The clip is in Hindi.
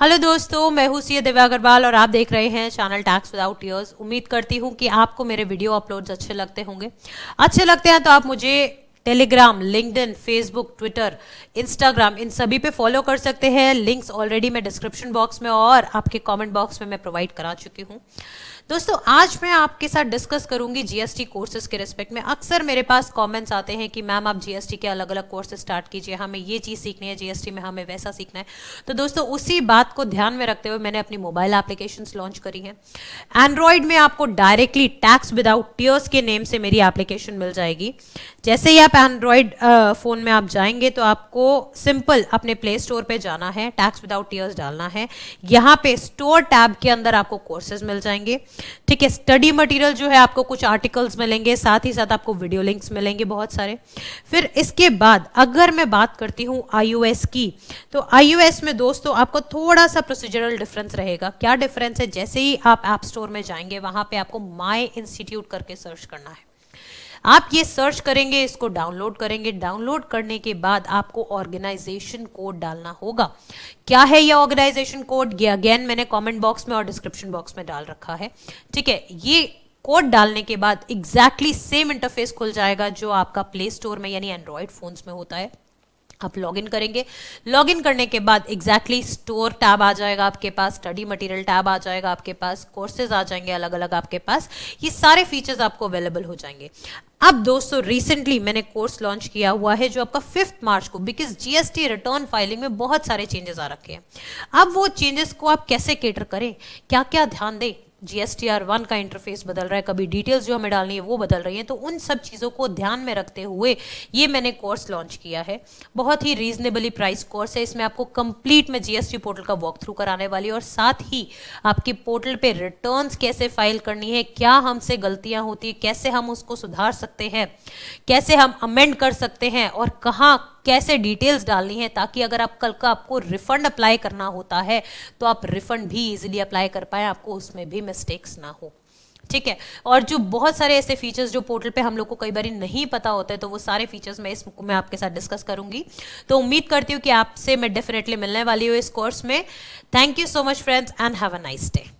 हेलो दोस्तों मैं हूँ सी दिव्या अग्रवाल और आप देख रहे हैं चैनल टैक्स विदाउट ईयर्स उम्मीद करती हूँ कि आपको मेरे वीडियो अपलोड्स अच्छे लगते होंगे अच्छे लगते हैं तो आप मुझे Telegram LinkedIn Facebook Twitter Instagram इन सभी पे फॉलो कर सकते हैं लिंक्स ऑलरेडी मैं डिस्क्रिप्शन बॉक्स में और आपके कमेंट बॉक्स में मैं प्रोवाइड करा चुकी हूँ दोस्तों आज मैं आपके साथ डिस्कस करूंगी जीएसटी कोर्सेज के रिस्पेक्ट में अक्सर मेरे पास कमेंट्स आते हैं कि मैम आप जीएसटी के अलग अलग कोर्सेज स्टार्ट कीजिए हमें ये चीज़ सीखनी है जीएसटी में हमें वैसा सीखना है तो दोस्तों उसी बात को ध्यान में रखते हुए मैंने अपनी मोबाइल एप्लीकेशन लॉन्च करी है एंड्रॉयड में आपको डायरेक्टली टैक्स विदाउट टीयर्स के नेम से मेरी एप्लीकेशन मिल जाएगी जैसे ही आप एंड्रॉयड फ़ोन uh, में आप जाएंगे तो आपको सिंपल अपने प्ले स्टोर पे जाना है टैक्स विदाउट टीयर्स डालना है यहाँ पे स्टोर टैब के अंदर आपको कोर्सेज मिल जाएंगे ठीक है स्टडी मटेरियल जो है आपको कुछ आर्टिकल्स मिलेंगे साथ ही साथ आपको वीडियो लिंक्स मिलेंगे बहुत सारे फिर इसके बाद अगर मैं बात करती हूँ आई की तो आई में दोस्तों आपको थोड़ा सा प्रोसीजरल डिफरेंस रहेगा क्या डिफरेंस है जैसे ही आप एप स्टोर में जाएंगे वहां पे आपको माई इंस्टीट्यूट करके सर्च करना है आप ये सर्च करेंगे इसको डाउनलोड करेंगे डाउनलोड करने के बाद आपको ऑर्गेनाइजेशन कोड डालना होगा क्या है ये ऑर्गेनाइजेशन कोड ये अगेन मैंने कमेंट बॉक्स में और डिस्क्रिप्शन बॉक्स में डाल रखा है ठीक है ये कोड डालने के बाद एग्जैक्टली सेम इंटरफेस खुल जाएगा जो आपका प्ले स्टोर में यानी एंड्रॉयड फोन्स में होता है आप लॉगिन करेंगे लॉगिन करने के बाद एग्जैक्टली स्टोर टैब आ जाएगा आपके पास स्टडी मटेरियल टैब आ जाएगा आपके पास कोर्सेज आ जाएंगे अलग अलग आपके पास ये सारे फीचर्स आपको अवेलेबल हो जाएंगे अब दोस्तों रिसेंटली मैंने कोर्स लॉन्च किया हुआ है जो आपका फिफ्थ मार्च को बिकॉज जीएसटी रिटर्न फाइलिंग में बहुत सारे चेंजेस आ रखे हैं अब वो चेंजेस को आप कैसे केटर करें क्या क्या ध्यान दें आर वन का इंटरफेस बदल रहा है कभी डिटेल्स जो हमें डालनी है वो बदल रही है तो उन सब चीज़ों को ध्यान में रखते हुए ये मैंने कोर्स लॉन्च किया है बहुत ही रीजनेबली प्राइस कोर्स है इसमें आपको कंप्लीट में जीएसटी पोर्टल का वॉक थ्रू कराने वाली और साथ ही आपके पोर्टल पे रिटर्न कैसे फाइल करनी है क्या हमसे गलतियां होती है कैसे हम उसको सुधार सकते हैं कैसे हम अमेंड कर सकते हैं और कहाँ कैसे डिटेल्स डालनी है ताकि अगर आप कल का आपको रिफंड अप्लाई करना होता है तो आप रिफंड भी इजीली अप्लाई कर पाए आपको उसमें भी मिस्टेक्स ना हो ठीक है और जो बहुत सारे ऐसे फीचर्स जो पोर्टल पे हम लोग को कई बार नहीं पता होते हैं तो वो सारे फीचर्स मैं इस बुक में आपके साथ डिस्कस करूंगी तो उम्मीद करती हूँ कि आपसे मैं डेफिनेटली मिलने वाली हूँ इस कोर्स में thank you so much friends and have a nice day